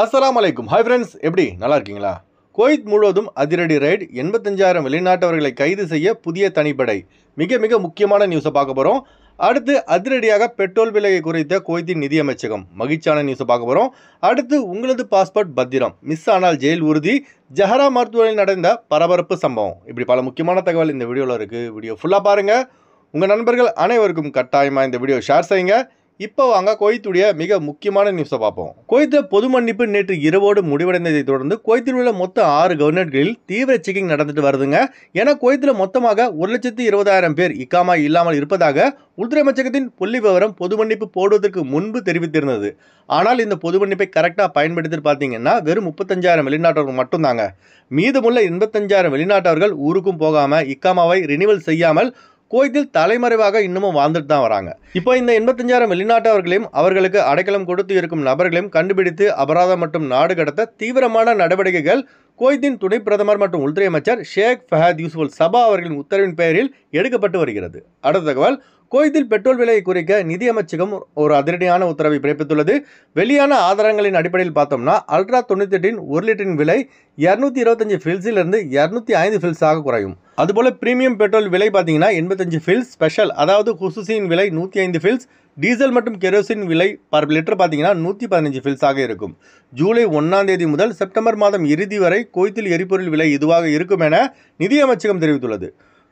அஸ்லாம் அலைக்கும் hi friends எப்படி நல்லா இருக்கீங்களா குவைத் முழுவதும் அதிரடி ரைடு எண்பத்தஞ்சாயிரம் வெளிநாட்டவர்களை கைது செய்ய புதிய தனிப்படை மிக மிக முக்கியமான நியூஸை பார்க்க போகிறோம் அடுத்து அதிரடியாக பெட்ரோல் விலையை குறைத்த குவைத்தின் நிதியமைச்சகம் மகிழ்ச்சியான நியூஸை பார்க்க போகிறோம் அடுத்து உங்களது பாஸ்போர்ட் பத்திரம் மிஸ் ஆனால் ஜெயில் உறுதி ஜஹரா மருத்துவமனையில் நடந்த பரபரப்பு சம்பவம் இப்படி பல முக்கியமான தகவல் இந்த வீடியோவில் இருக்குது வீடியோ ஃபுல்லாக பாருங்கள் உங்கள் நண்பர்கள் அனைவருக்கும் கட்டாயமாக இந்த வீடியோ ஷேர் செய்யுங்க இப்போ வாங்க கோயத்துடைய மிக முக்கியமான நியூஸை பார்ப்போம் கோயத்து பொது மன்னிப்பு நேற்று இரவோடு முடிவடைந்ததை தொடர்ந்து கோயத்தில் உள்ள மொத்த ஆறு கவர்னர்களில் தீவிர செக்கிங் நடந்துட்டு வருதுங்க ஏன்னா கோயத்தில் மொத்தமாக ஒரு லட்சத்தி இருபதாயிரம் பேர் இக்காமா இல்லாமல் இருப்பதாக உள்துறை அமைச்சகத்தின் புள்ளி விவரம் பொது மன்னிப்பு போடுவதற்கு முன்பு தெரிவித்திருந்தது ஆனால் இந்த பொது மன்னிப்பை கரெக்டாக பயன்படுத்தி பார்த்தீங்கன்னா வெறும் முப்பத்தஞ்சாயிரம் வெளிநாட்டவர்கள் மட்டும்தாங்க மீதமுள்ள எண்பத்தஞ்சாயிரம் வெளிநாட்டவர்கள் ஊருக்கும் போகாமல் இக்காமாவை ரினிவல் செய்யாமல் குவைத்தில் தலைமறைவாக இன்னமும் வாழ்ந்துட்டு தான் வராங்க இப்போ இந்த எண்பத்தஞ்சாயிரம் வெளிநாட்டவர்களையும் அவர்களுக்கு அடைக்கலம் கொடுத்து இருக்கும் நபர்களையும் கண்டுபிடித்து அபராதம் மற்றும் நாடு கடத்த தீவிரமான நடவடிக்கைகள் குவைத்தின் துணை பிரதமர் மற்றும் உள்துறை அமைச்சர் ஷேக் ஃபஹத் யூசுஃபுல் சபா அவர்களின் உத்தரவின் பெயரில் எடுக்கப்பட்டு வருகிறது அடுத்த தகவல் கோயத்தில் பெட்ரோல் விலையை குறைக்க நிதியமைச்சகம் ஒரு அதிரடியான உத்தரவை பிறப்பித்துள்ளது வெளியான ஆதாரங்களின் அடிப்படையில் பார்த்தோம்னா அல்ட்ரா தொண்ணூத்தி எட்டின் ஒரு லிட்டரின் விலை இரநூத்தி இருபத்தஞ்சு இருந்து இரநூத்தி ஐந்து ஃபில்ஸாக குறையும் அதுபோல் பிரீமியம் பெட்ரோல் விலை பார்த்தீங்கன்னா எண்பத்தஞ்சு ஃபில்ஸ் ஸ்பெஷல் அதாவது குசுசியின் விலை நூற்றி ஐந்து ஃபில்ஸ் டீசல் மற்றும் கெரோசின் விலை பர் லிட்டர் பார்த்தீங்கன்னா நூற்றி பதினஞ்சு ஃபில்ஸாக இருக்கும் ஜூலை ஒன்றாம் தேதி முதல் செப்டம்பர் மாதம் இறுதி வரை கோயத்தில் எரிபொருள் விலை இதுவாக இருக்கும் என நிதியமைச்சகம் தெரிவித்துள்ளது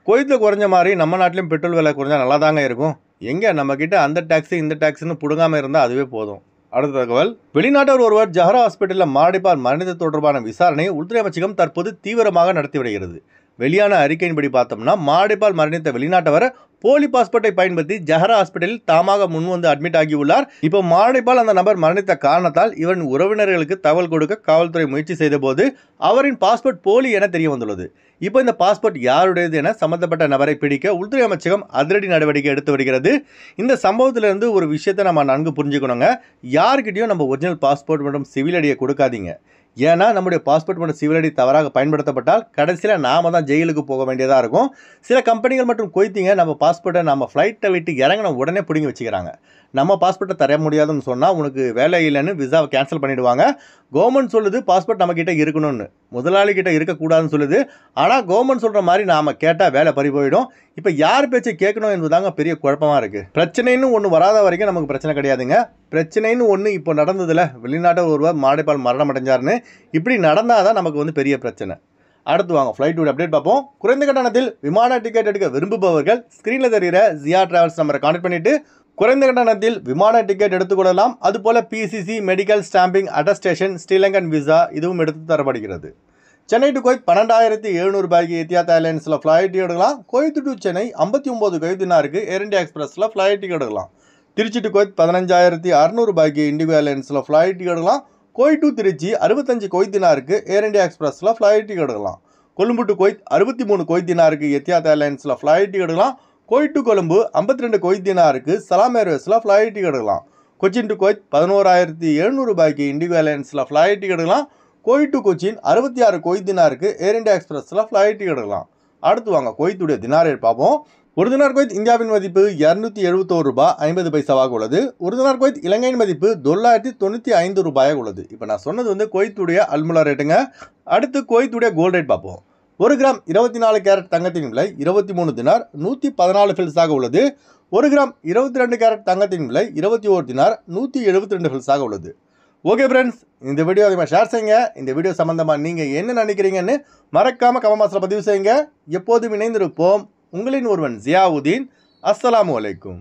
குவைத்தில் குறைஞ்ச மாதிரி நம்ம நாட்டிலையும் பெட்ரோல் விலை குறைஞ்சா நல்லா தாங்க இருக்கும் எங்கே நம்மக்கிட்ட அந்த டேக்ஸி இந்த டேக்ஸின்னு பிடுங்காமல் இருந்தால் அதுவே போதும் அடுத்த தகவல் வெளிநாட்டவர் ஒருவர் ஜஹரா ஹாஸ்பிட்டலில் மாரடைப்பால் மறைந்தது தொடர்பான விசாரணையை உள்துறை அமைச்சகம் தற்போது தீவிரமாக நடத்தி வருகிறது வெளியான அறிக்கையின்படி பார்த்தோம்னா மாரடைப்பால் மரணித்த வெளிநாட்டவரை போலி பாஸ்போர்ட்டை பயன்படுத்தி ஜஹரா ஹாஸ்பிட்டலில் தாமாக முன்வந்து அட்மிட் ஆகியுள்ளார் இப்போ மாரடைப்பால் அந்த நபர் மரணித்த காரணத்தால் இவரின் உறவினர்களுக்கு தகவல் கொடுக்க காவல்துறை முயற்சி செய்தபோது அவரின் பாஸ்போர்ட் போலி என தெரிய வந்துள்ளது இப்போ இந்த பாஸ்போர்ட் யாருடையது என சம்பந்தப்பட்ட நபரை பிடிக்க உள்துறை அமைச்சகம் அதிரடி நடவடிக்கை எடுத்து வருகிறது இந்த சம்பவத்திலிருந்து ஒரு விஷயத்தை நம்ம நன்கு புரிஞ்சுக்கணுங்க யார்கிட்டையும் நம்ம ஒரிஜினல் பாஸ்போர்ட் மற்றும் சிவில் அடியை கொடுக்காதீங்க ஏன்னா நம்முடைய பாஸ்போர்ட் மற்றும் சிவில் அடி தவறாக பயன்படுத்தப்பட்டால் கடைசியில் நாம தான் ஜெயிலுக்கு போக வேண்டியதாக இருக்கும் சில கம்பெனிகள் மற்றும் கொய்த்திங்க நம்ம பாஸ்போர்ட்டை நம்ம ஃப்ளைட்டை விட்டு இறங்கின உடனே பிடுங்கி வச்சுக்கிறாங்க நம்ம பாஸ்போர்ட்டை தர முடியாதுன்னு சொன்னால் உனக்கு வேலை இல்லைன்னு விசாவை கேன்சல் பண்ணிவிடுவாங்க கவர்மெண்ட் சொல்லுது பாஸ்போர்ட் நம்மக்கிட்ட இருக்கணும்னு முதலாளி கிட்ட இருக்கக்கூடாதுன்னு சொல்லுது ஆனால் கவர்மெண்ட் சொல்கிற மாதிரி நாம் கேட்டால் வேலை பறி போயிடும் இப்போ யார் பேச்சை கேட்கணும் என்பதாங்க பெரிய குழப்பமாக இருக்குது பிரச்சனைன்னு ஒன்று வராத வரைக்கும் நமக்கு பிரச்சனை கிடையாதுங்க பிரச்சனைன்னு ஒன்று இப்போ நடந்ததில் வெளிநாட்டில் ஒருவர் மாடைப்பால் மரணம் அடைஞ்சாருன்னு இப்படி நடந்தால் தான் நமக்கு வந்து பெரிய பிரச்சனை அடுத்து வாங்க ஃப்ளைட்டோட அப்டேட் பார்ப்போம் குறைந்த கட்டணத்தில் விமான டிக்கெட் எடுக்க விரும்புபவர்கள் ஸ்க்ரீனில் தெரிகிற ஜியா டிராவல்ஸ் நம்பரை கான்டெக்ட் பண்ணிவிட்டு குறைந்த கட்டணத்தில் விமான டிக்கெட் எடுத்துக்கொள்ளலாம் அதுபோல PCC medical stamping attestation Sri Lankan visa இதுவும் எடுத்து தரப்படுகிறது சென்னை டு கோயத் பன்னெண்டாயிரத்தி எழுநூறு ரூபாய்க்கு எத்தியாத் ஏர்லைன்ஸில் ஃப்ளைட் எடுக்கலாம் கோயத்து டு சென்னை ஐம்பத்தி ஒம்பது கொய்தினாருக்கு ஏர் இண்டியா எக்ஸ்பிரஸில் ஃப்ளைட் எடுக்கலாம் திருச்சி டு கோயத் பதினஞ்சாயிரத்தி ரூபாய்க்கு இண்டிகோ ஏர்லைன்ஸில் ஃப்ளைட் எடுக்கலாம் கோய் டு திருச்சி அறுபத்தஞ்சு கொய்தினாருக்கு ஏர் இண்டியா எக்ஸ்பிரஸில் ஃப்ளைட் எடுக்கலாம் கொழும்பு டு கோயத் அறுபத்தி மூணு கொய்தினாருக்கு எத்தியாத் ஏர்லைன்ஸில் ஃப்ளைட் எடுக்கலாம் கோயிட்டு கொழம்பு கொழும்பு ஐம்பத்தி ரெண்டு கோயித் தினாருக்கு சலாம் ஏர்வேஸில் ஃப்ளைட் டிக்கெட் எடுக்கலாம் கொச்சின் டு கோச் பதினோராயிரத்தி எழுநூறு ரூபாய்க்கு இண்டிகோ ஏர்லைன்ஸில் ஃப்ளைட் டிக்கெட் எடுக்கலாம் கோயிட் டு கொச்சின் அறுபத்தி ஆறு கோயித் ஏர் இண்டியா எக்ஸ்பிரஸில் ஃப்ளைட் டிக்கெட் எடுக்கலாம் அடுத்து வாங்க கொய்த்துடைய தினார் ரேட் பார்ப்போம் ஒரு தினார் இந்தியாவின் மதிப்பு இரநூத்தி எழுபத்தோரு ரூபாய் ஐம்பது பைசாவாக உள்ளது ஒரு தினார் இலங்கையின் மதிப்பு தொள்ளாயிரத்தி தொண்ணூற்றி ஐந்து ரூபாயாக உள்ளது இப்போ நான் சொன்னது வந்து கொய்த்துடைய அல்முலா ரேட்டுங்க அடுத்து கோயத்துடைய கோல்ட் ரேட் பார்ப்போம் ஒரு கிராம் இருபத்தி நாலு கேரட் தங்கத்தின் விலை இருபத்தி மூணு தினார் நூற்றி பதினாலு ஃபில்ஸாக உள்ளது ஒரு கிராம் இருபத்தி ரெண்டு கேரட் தங்கத்தின் விலை இருபத்தி ஒரு தினார் நூற்றி எழுபத்தி ரெண்டு ஃபில்ஸாக உள்ளது ஓகே ஃப்ரெண்ட்ஸ் இந்த வீடியோ அதிகமாக ஷேர் செய்யுங்க இந்த வீடியோ சம்மந்தமாக நீங்கள் என்ன நினைக்கிறீங்கன்னு மறக்காமல் கமமாசில் பதிவு செய்யுங்க எப்போதும் இணைந்திருப்போம் உங்களின் ஒருவன் ஜியாவுதீன் அஸ்லாம் வலைக்கும்